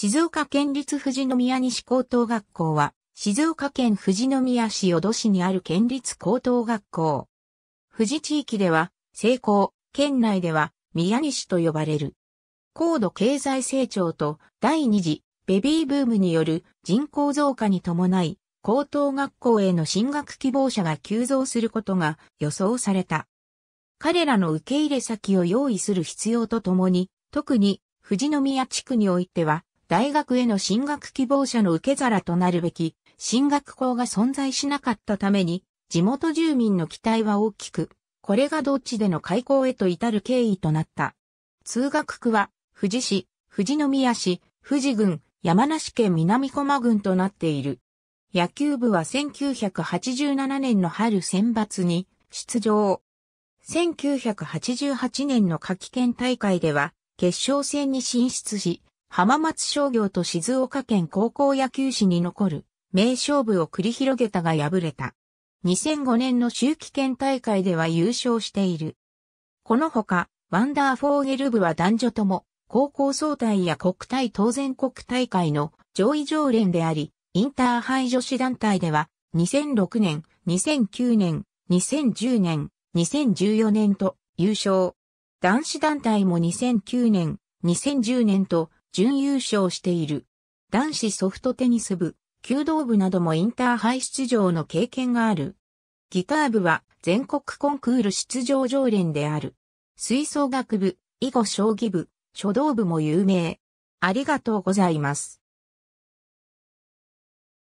静岡県立富士宮西高等学校は、静岡県富士宮市小戸市にある県立高等学校。富士地域では、西高、県内では、宮西と呼ばれる。高度経済成長と第二次ベビーブームによる人口増加に伴い、高等学校への進学希望者が急増することが予想された。彼らの受け入れ先を用意する必要とともに、特に富士宮地区においては、大学への進学希望者の受け皿となるべき進学校が存在しなかったために、地元住民の期待は大きく、これがどっちでの開校へと至る経緯となった。通学区は、富士市、富士宮市、富士郡、山梨県南駒郡となっている。野球部は1987年の春選抜に出場。1988年の夏季県大会では決勝戦に進出し、浜松商業と静岡県高校野球史に残る名勝負を繰り広げたが敗れた。2005年の周期県大会では優勝している。このほか、ワンダーフォーゲル部は男女とも、高校総体や国体当然国大会の上位常連であり、インターハイ女子団体では、2006年、2009年、2010年、2014年と優勝。男子団体も2009年、2010年と準優勝している。男子ソフトテニス部、弓道部などもインターハイ出場の経験がある。ギター部は全国コンクール出場常連である。吹奏楽部、囲碁将棋部、書道部も有名。ありがとうございます。